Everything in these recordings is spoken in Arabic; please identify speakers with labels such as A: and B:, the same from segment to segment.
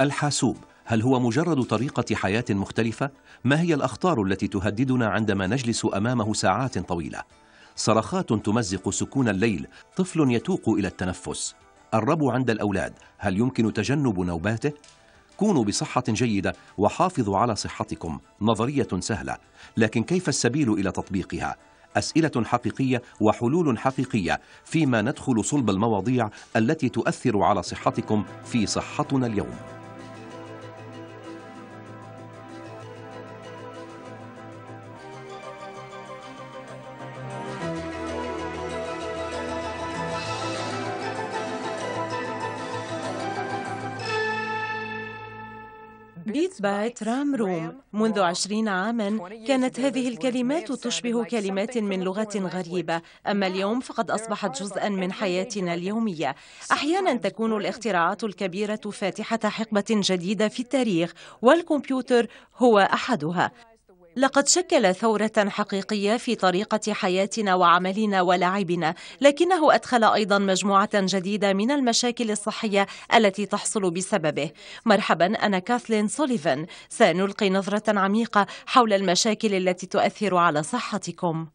A: الحاسوب هل هو مجرد طريقة حياة مختلفة؟ ما هي الأخطار التي تهددنا عندما نجلس أمامه ساعات طويلة؟ صرخات تمزق سكون الليل طفل يتوق إلى التنفس الربو عند الأولاد هل يمكن تجنب نوباته؟ كونوا بصحة جيدة وحافظوا على صحتكم نظرية سهلة لكن كيف السبيل إلى تطبيقها؟ أسئلة حقيقية وحلول حقيقية فيما ندخل صلب المواضيع التي تؤثر على صحتكم في صحتنا اليوم
B: بيت بايت رام روم منذ عشرين عاما كانت هذه الكلمات تشبه كلمات من لغة غريبة أما اليوم فقد أصبحت جزءا من حياتنا اليومية أحيانا تكون الاختراعات الكبيرة فاتحة حقبة جديدة في التاريخ والكمبيوتر هو أحدها لقد شكل ثورة حقيقية في طريقة حياتنا وعملنا ولعبنا، لكنه أدخل أيضا مجموعة جديدة من المشاكل الصحية التي تحصل بسببه. مرحبا أنا كاثلين سوليفان، سنلقي نظرة عميقة حول المشاكل التي تؤثر على صحتكم.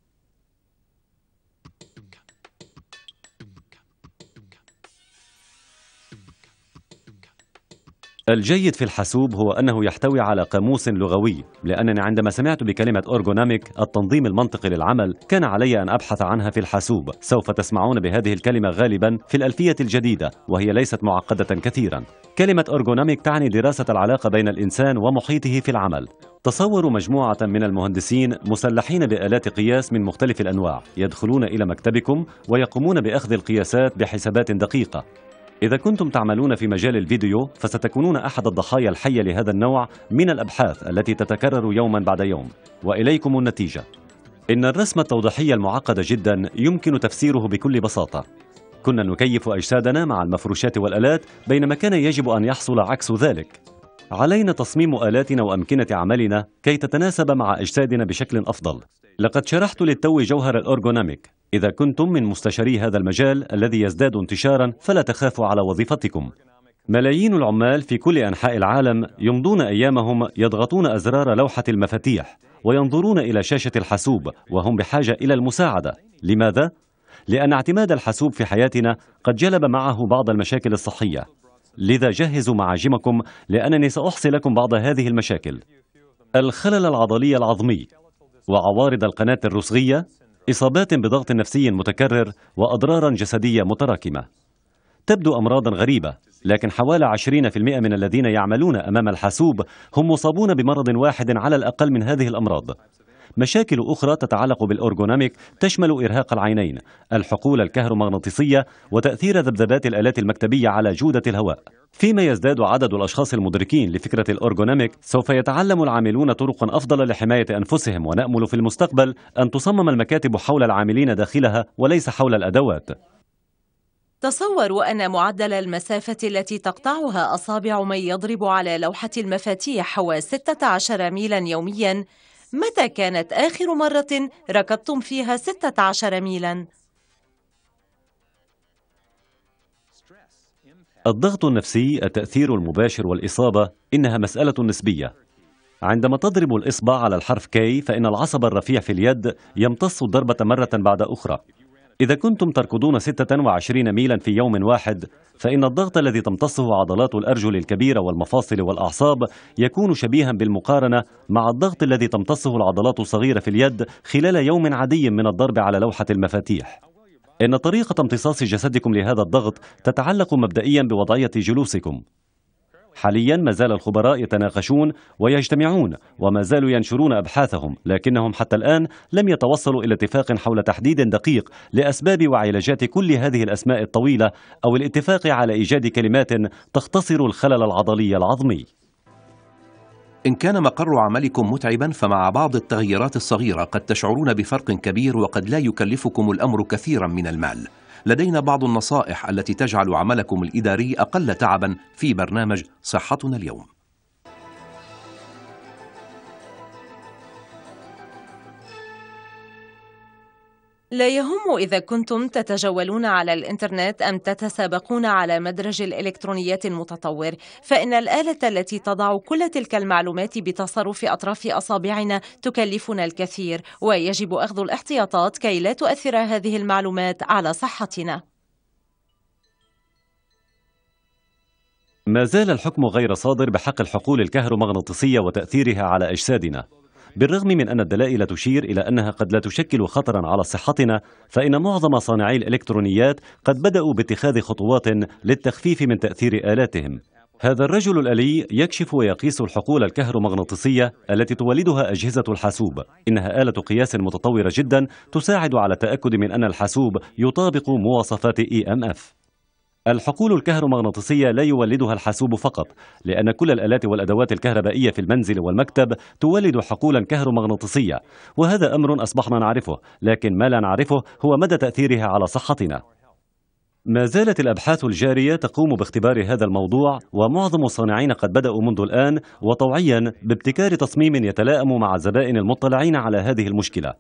C: الجيد في الحاسوب هو أنه يحتوي على قاموس لغوي لأنني عندما سمعت بكلمة أورجوناميك التنظيم المنطقي للعمل كان علي أن أبحث عنها في الحاسوب سوف تسمعون بهذه الكلمة غالبا في الألفية الجديدة وهي ليست معقدة كثيرا كلمة أورجوناميك تعني دراسة العلاقة بين الإنسان ومحيطه في العمل تصوروا مجموعة من المهندسين مسلحين بآلات قياس من مختلف الأنواع يدخلون إلى مكتبكم ويقومون بأخذ القياسات بحسابات دقيقة إذا كنتم تعملون في مجال الفيديو فستكونون أحد الضحايا الحية لهذا النوع من الأبحاث التي تتكرر يوما بعد يوم وإليكم النتيجة إن الرسم التوضيحي المعقد جدا يمكن تفسيره بكل بساطة كنا نكيف أجسادنا مع المفروشات والآلات بينما كان يجب أن يحصل عكس ذلك علينا تصميم آلاتنا وأمكنة عملنا كي تتناسب مع أجسادنا بشكل أفضل لقد شرحت للتو جوهر الأورغوناميك إذا كنتم من مستشاري هذا المجال الذي يزداد انتشارا فلا تخافوا على وظيفتكم ملايين العمال في كل أنحاء العالم يمضون أيامهم يضغطون أزرار لوحة المفاتيح وينظرون إلى شاشة الحاسوب وهم بحاجة إلى المساعدة لماذا؟ لأن اعتماد الحاسوب في حياتنا قد جلب معه بعض المشاكل الصحية لذا جهزوا معاجمكم لأنني سأحصي لكم بعض هذه المشاكل الخلل العضلي العظمي وعوارض القناة الرسغية إصابات بضغط نفسي متكرر وأضرارا جسدية متراكمة تبدو أمراضا غريبة لكن حوالي 20% من الذين يعملون أمام الحاسوب هم مصابون بمرض واحد على الأقل من هذه الأمراض مشاكل أخرى تتعلق بالأورغوناميك تشمل إرهاق العينين الحقول الكهرومغناطيسية وتأثير ذبذبات الآلات المكتبية على جودة الهواء فيما يزداد عدد الأشخاص المدركين لفكرة الأرجونوميك سوف يتعلم العاملون طرق أفضل لحماية أنفسهم ونأمل في المستقبل أن تصمم المكاتب حول العاملين داخلها وليس حول الأدوات
B: تصوروا أن معدل المسافة التي تقطعها أصابع من يضرب على لوحة المفاتيح هو 16 ميلا يوميا متى كانت آخر مرة ركضتم فيها 16 ميلا؟
C: الضغط النفسي التأثير المباشر والإصابة إنها مسألة نسبية عندما تضرب الإصبع على الحرف كي فإن العصب الرفيع في اليد يمتص الضربة مرة بعد أخرى إذا كنتم تركضون 26 ميلا في يوم واحد فإن الضغط الذي تمتصه عضلات الأرجل الكبيرة والمفاصل والأعصاب يكون شبيها بالمقارنة مع الضغط الذي تمتصه العضلات الصغيرة في اليد خلال يوم عادي من الضرب على لوحة المفاتيح إن طريقة امتصاص جسدكم لهذا الضغط تتعلق مبدئيا بوضعية جلوسكم حاليا ما زال الخبراء يتناقشون ويجتمعون وما زالوا ينشرون أبحاثهم لكنهم حتى الآن لم يتوصلوا إلى اتفاق حول تحديد دقيق لأسباب وعلاجات كل هذه الأسماء الطويلة أو الاتفاق على إيجاد كلمات تختصر الخلل العضلي العظمي إن كان مقر عملكم متعبا
A: فمع بعض التغييرات الصغيرة قد تشعرون بفرق كبير وقد لا يكلفكم الأمر كثيرا من المال لدينا بعض النصائح التي تجعل عملكم الإداري أقل تعبا في برنامج صحتنا اليوم
B: لا يهم إذا كنتم تتجولون على الإنترنت أم تتسابقون على مدرج الإلكترونيات المتطور فإن الآلة التي تضع كل تلك المعلومات بتصرف أطراف أصابعنا تكلفنا الكثير ويجب أخذ الاحتياطات كي لا تؤثر هذه المعلومات على صحتنا
C: ما زال الحكم غير صادر بحق الحقول الكهرومغناطيسية وتأثيرها على أجسادنا بالرغم من أن الدلائل تشير إلى أنها قد لا تشكل خطرا على صحتنا فإن معظم صانعي الإلكترونيات قد بدأوا باتخاذ خطوات للتخفيف من تأثير آلاتهم هذا الرجل الآلي يكشف ويقيس الحقول الكهرومغناطيسية التي تولدها أجهزة الحاسوب إنها آلة قياس متطورة جدا تساعد على التأكد من أن الحاسوب يطابق مواصفات EMF الحقول الكهرومغناطيسية لا يولدها الحاسوب فقط لأن كل الآلات والأدوات الكهربائية في المنزل والمكتب تولد حقولا كهرومغناطيسية وهذا أمر أصبحنا نعرفه لكن ما لا نعرفه هو مدى تأثيرها على صحتنا ما زالت الأبحاث الجارية تقوم باختبار هذا الموضوع ومعظم الصانعين قد بدأوا منذ الآن وطوعيا بابتكار تصميم يتلائم مع الزبائن المطلعين على هذه المشكلة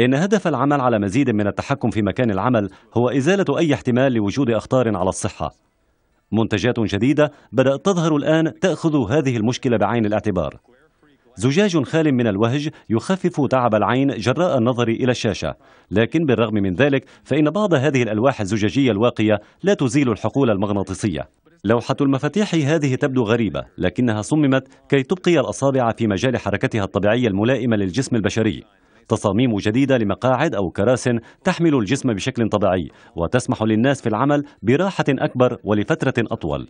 C: إن هدف العمل على مزيد من التحكم في مكان العمل هو إزالة أي احتمال لوجود أخطار على الصحة منتجات جديدة بدأت تظهر الآن تأخذ هذه المشكلة بعين الاعتبار زجاج خال من الوهج يخفف تعب العين جراء النظر إلى الشاشة لكن بالرغم من ذلك فإن بعض هذه الألواح الزجاجية الواقية لا تزيل الحقول المغناطيسية لوحة المفاتيح هذه تبدو غريبة لكنها صممت كي تبقي الأصابع في مجال حركتها الطبيعية الملائمة للجسم البشري تصاميم جديدة لمقاعد أو كراس تحمل الجسم بشكل طبيعي وتسمح للناس في العمل براحة أكبر ولفترة أطول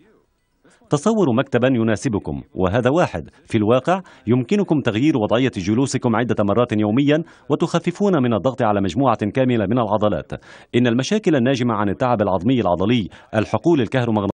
C: تصوروا مكتبا يناسبكم وهذا واحد في الواقع يمكنكم تغيير وضعية جلوسكم عدة مرات يوميا وتخففون من الضغط على مجموعة كاملة من العضلات إن المشاكل الناجمة عن التعب العظمي العضلي الحقول الكهرومغناطيسية